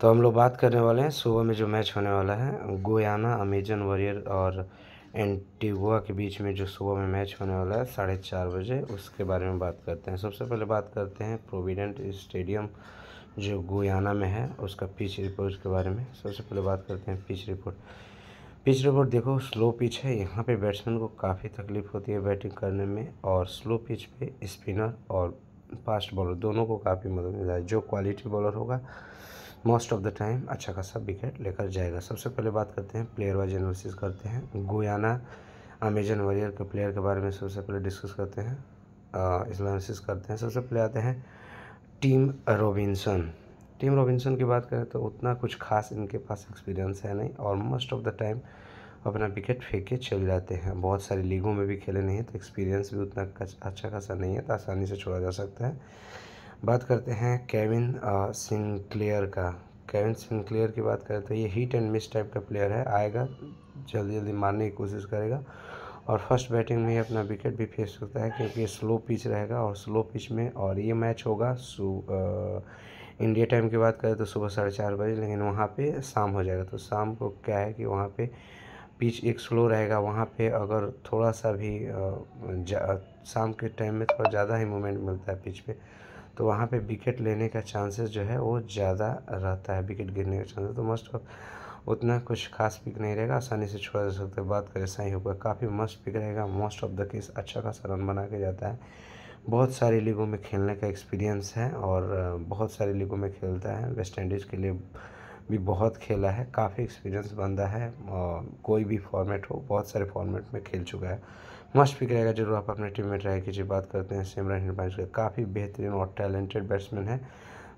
तो हम लोग बात करने वाले हैं सुबह में जो मैच होने वाला है गोयाना अमेजन वॉरियर और एंटीगुआ के बीच में जो सुबह में मैच होने वाला है साढ़े चार बजे उसके बारे में बात करते हैं सबसे पहले बात करते हैं प्रोविडेंट स्टेडियम जो गोयाना में है उसका पिच रिपोर्ट के बारे में सबसे पहले बात करते हैं पिच रिपोर्ट पिच रिपोर्ट देखो स्लो पिच है यहाँ पे बैट्समैन को काफ़ी तकलीफ़ होती है बैटिंग करने में और स्लो पिच पे स्पिनर और फास्ट बॉलर दोनों को काफ़ी मदद मिलता है जो क्वालिटी बॉलर होगा मोस्ट ऑफ द टाइम अच्छा खासा विकेट लेकर जाएगा सबसे पहले बात करते हैं प्लेयर वाइज एनालिसिस करते हैं गोयाना अमेजन वॉरियर के प्लेयर के बारे में सबसे पहले डिस्कस करते हैं एनालिसिस करते हैं सबसे पहले आते हैं टीम रॉबिन्सन टीम रॉबिन्सन की बात करें तो उतना कुछ खास इनके पास एक्सपीरियंस है नहीं और मोस्ट ऑफ द टाइम अपना विकेट फेंक के चले जाते हैं बहुत सारी लीगों में भी खेले नहीं हैं तो एक्सपीरियंस भी उतना अच्छा खासा नहीं है तो आसानी से छोड़ा जा सकता है बात करते हैं केविन सिंक्लेयर का केविन सिंक्लेयर की बात करें तो ये हीट एंड मिस टाइप का प्लेयर है आएगा जल्दी जल्दी मारने की कोशिश करेगा और फर्स्ट बैटिंग में ही अपना विकेट भी फेस करता है क्योंकि स्लो पिच रहेगा और स्लो पिच में और ये मैच होगा इंडिया टाइम की बात करें तो सुबह साढ़े चार बजे लेकिन वहाँ पे शाम हो जाएगा तो शाम को क्या है कि वहाँ पे पिच एक स्लो रहेगा वहाँ पे अगर थोड़ा सा भी शाम के टाइम में थोड़ा ज़्यादा ही मूवमेंट मिलता है पिच पे तो वहाँ पे विकेट लेने का चांसेस जो है वो ज़्यादा रहता है विकेट गिरने का चांसेस तो मोस्ट ऑफ उतना कुछ खास पिक नहीं रहेगा आसानी से छोड़ा जा सकता है बात करें साई होकर काफ़ी मस्त पिक रहेगा मोस्ट ऑफ द केस अच्छा खासा रन बना के जाता है बहुत सारी लीगों में खेलने का एक्सपीरियंस है और बहुत सारी लीगों में खेलता है वेस्ट इंडीज़ के लिए भी बहुत खेला है काफ़ी एक्सपीरियंस बंदा है कोई भी फॉर्मेट हो बहुत सारे फॉर्मेट में खेल चुका है मस्ट पिक रहेगा जरूर आप अपने टीम में ट्राई कीजिए बात करते हैं सिमरन हिरबाज का काफ़ी बेहतरीन और टैलेंटेड बैट्समैन है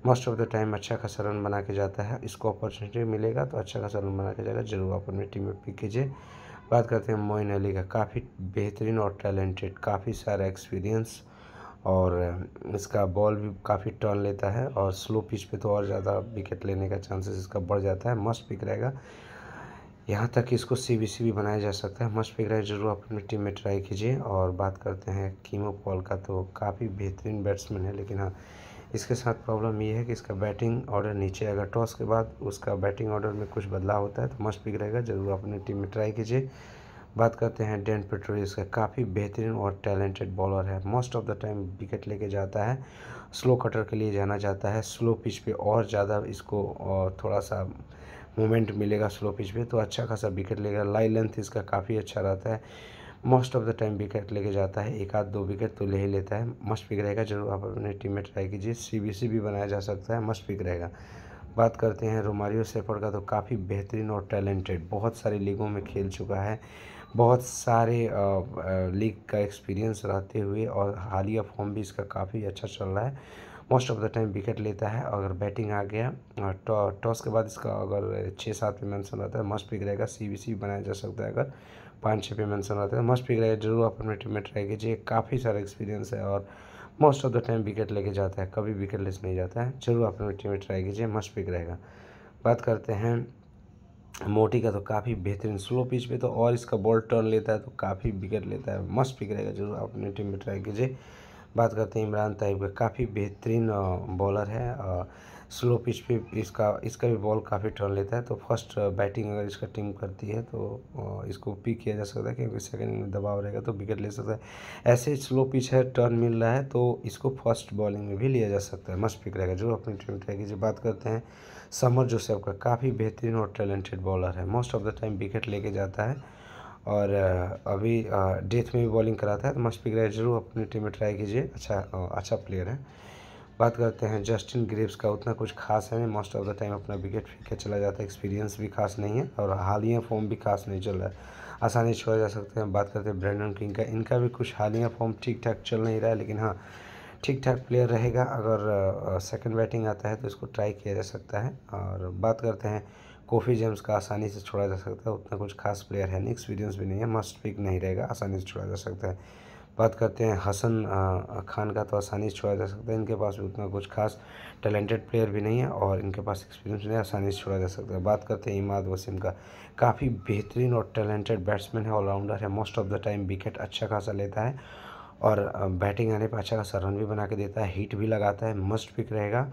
मोस्ट ऑफ द टाइम अच्छा खासा रन बना के जाता है इसको अपॉर्चुनिटी मिलेगा तो अच्छा खासा रन बना के जाएगा जरूर आप अपने टीम में पिक कीजिए बात करते हैं मोइन अली का काफ़ी बेहतरीन और टैलेंटेड काफ़ी सारा एक्सपीरियंस और इसका बॉल भी काफ़ी टर्न लेता है और स्लो पिच पे तो और ज़्यादा विकेट लेने का चांसेस इसका बढ़ जाता है मस्ट पिक रहेगा यहाँ तक कि इसको सी बी सी भी बनाया जा सकता है मस्ट पिक जरूर आप अपनी टीम में ट्राई कीजिए और बात करते हैं कीमो पॉल का तो काफ़ी बेहतरीन बैट्समैन है लेकिन हाँ इसके साथ प्रॉब्लम ये है कि इसका बैटिंग ऑर्डर नीचे आएगा टॉस के बाद उसका बैटिंग ऑर्डर में कुछ बदलाव होता है तो मस्ट पिक रहेगा जरूर अपनी टीम में ट्राई कीजिए बात करते हैं डेन पेट्रोलियस का काफ़ी बेहतरीन और टैलेंटेड बॉलर है most of the time wicket लेके जाता है स्लो कटर के लिए जाना जाता है स्लो पिच पे और ज़्यादा इसको थोड़ा सा मोमेंट मिलेगा स्लो पिच पे तो अच्छा खासा विकेट लेगा लाई लेंथ इसका काफ़ी अच्छा रहता है most of the time wicket लेके जाता है एक आध दो विकेट तो ले ही लेता है मस्ट पिक रहेगा जरूर आप अपने टीम में ट्राई कीजिए सी भी बनाया जा सकता है मस्ट पिक रहेगा बात करते हैं रोमारियो सेफर का तो काफ़ी बेहतरीन और टैलेंटेड बहुत सारी लीगों में खेल चुका है बहुत सारे लीग का एक्सपीरियंस रहते हुए और हालिया फॉर्म भी इसका काफ़ी अच्छा चल रहा है most of the time wicket लेता है अगर बैटिंग आ गया और टॉस के बाद इसका अगर छः सात पे मेंशन रहता है मस्ट पिक रहेगा सी बी सी बनाया जा सकता है अगर पाँच छः पे मेंशन रहता है मस्ट पिक रहेगा जरूर आप अपने टीम में ट्राई कीजिए काफ़ी सारा एक्सपीरियंस है और most of the time wicket लेके जाता है कभी विकेट लेस नहीं जाता है जरूर आप अपने टीम में ट्राई कीजिए मस्ट पिक रहेगा बात करते हैं मोटी का तो काफ़ी बेहतरीन स्लो पिच पर तो और इसका बॉल टर्न लेता है तो काफ़ी विकेट लेता है मस्त पिक रहेगा जरूर आप अपने टीम में ट्राई कीजिए बात करते हैं इमरान ताहिब का काफ़ी बेहतरीन बॉलर है स्लो पिच पे इसका इसका भी बॉल काफ़ी टर्न लेता है तो फर्स्ट बैटिंग अगर इसका टीम करती है तो इसको पिक किया जा सकता है क्योंकि सेकंड में दबाव रहेगा तो विकेट ले सकता है ऐसे स्लो पिच है टर्न मिल रहा है तो इसको फर्स्ट बॉलिंग में भी लिया जा सकता है मस्ट पिक रहेगा जो अपनी टीम रहेगी जो बात करते हैं समर जोसेफ का काफ़ी बेहतरीन और टैलेंटेड बॉलर है most of the time wicket लेके जाता है और अभी डेथ में भी बॉलिंग कराता है तो मस्पी ग्राइड जरूर अपनी टीम में ट्राई कीजिए अच्छा अच्छा प्लेयर है बात करते हैं जस्टिन ग्रेव्स का उतना कुछ खास है नहीं मोस्ट ऑफ द टाइम अपना विकेट फेंक के चला जाता है एक्सपीरियंस भी खास नहीं है और हालिया फॉर्म भी खास नहीं चल रहा है आसानी छोड़ा जा सकते हैं बात करते हैं ब्रैंडन किंग का इनका भी कुछ हालिया फॉर्म ठीक ठाक चल नहीं रहा है लेकिन हाँ ठीक ठाक प्लेयर रहेगा अगर सेकेंड बैटिंग आता है तो इसको ट्राई किया जा सकता है और बात करते हैं कोफी जेम्स का आसानी से छोड़ा जा सकता है उतना कुछ खास प्लेयर है नहीं एक्सपीरियंस भी नहीं है मस्ट पिक नहीं रहेगा आसानी से छोड़ा जा सकता है बात करते हैं हसन खान का तो आसानी से छोड़ा जा सकता है इनके पास भी उतना कुछ खास टैलेंटेड प्लेयर भी नहीं है और इनके पास एक्सपीरियंस नहीं आसानी से छोड़ा जा सकता है बात करते हैं इमाद वसीम का काफ़ी बेहतरीन और टैलेंटेड बैट्समैन है ऑलराउंडर है most of the time wicket अच्छा खासा लेता है और बैटिंग आने पर अच्छा खासा रन भी बना के देता है हीट भी लगाता है मस्ट पिक रहेगा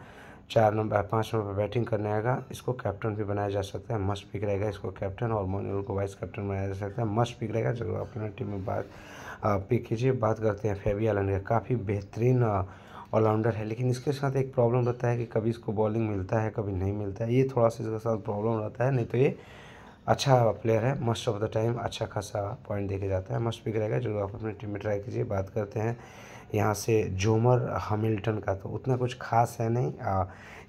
चार नंबर पाँच नंबर पर बैटिंग करने आएगा इसको कैप्टन भी बनाया जा सकता है मस्ट पिक रहेगा इसको कैप्टन और मोनूल को वाइस कैप्टन बनाया जा सकता है मस्ट पिक रहेगा जरूर अपने टीम में बात पिक कीजिए बात करते हैं फेबिया लंड काफ़ी बेहतरीन ऑलराउंडर है लेकिन इसके साथ एक प्रॉब्लम रहता है कि कभी इसको बॉलिंग मिलता है कभी नहीं मिलता है ये थोड़ा सा इसके साथ प्रॉब्लम रहता है नहीं तो ये अच्छा प्लेयर है मोस्ट ऑफ द टाइम अच्छा खासा पॉइंट देखे जाता है मस्ट पिक रहेगा जो आप अपनी टीम में ट्राई कीजिए बात करते हैं यहाँ से जोमर हमिल्टन का तो उतना कुछ खास है नहीं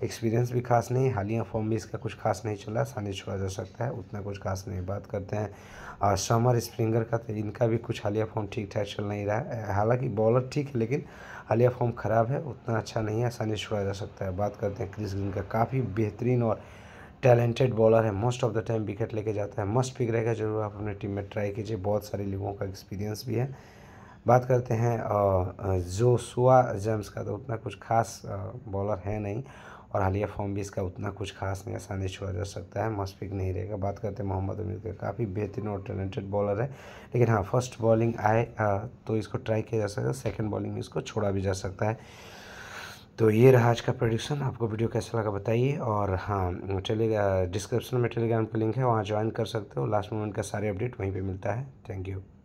एक्सपीरियंस भी खास नहीं हालिया फॉर्म भी इसका कुछ खास नहीं चला आसानी छोड़ा जा सकता है उतना कुछ खास नहीं बात करते हैं समर स्प्रिंगर का तो इनका भी कुछ हालिया फॉर्म ठीक ठाक चल नहीं रहा है हालांकि बॉलर ठीक है लेकिन हालिया फॉर्म ख़राब है उतना अच्छा नहीं है आसानी छोड़ा जा सकता है बात करते हैं क्रिस ग्रीन का काफ़ी बेहतरीन और टैलेंटेड बॉलर है most of the time wicket लेके जाता है मस्ट पिक रहेगा जरूर आप अपने टीम में ट्राई कीजिए बहुत सारे लोगों का एक्सपीरियंस भी है बात करते हैं जो सुआ जेम्स का तो उतना कुछ खास बॉलर है नहीं और हालिया फॉर्म भी इसका उतना कुछ खास नहीं आसानी छोड़ा जा सकता है मस्ट पिक नहीं रहेगा बात करते हैं मोहम्मद अमीर का काफ़ी बेहतरीन और टैलेंटेड बॉलर है लेकिन हाँ फर्स्ट बॉलिंग आए तो इसको ट्राई किया जा सकता है सेकेंड बॉलिंग में इसको छोड़ा भी जा सकता है तो ये रहा आज का प्रोडिक्शन आपको वीडियो कैसा लगा बताइए और हाँ टेलीग्रा डिस्क्रिप्शन में टेलीग्राम का लिंक है वहाँ ज्वाइन कर सकते हो लास्ट मोमेंट का सारे अपडेट वहीं पे मिलता है थैंक यू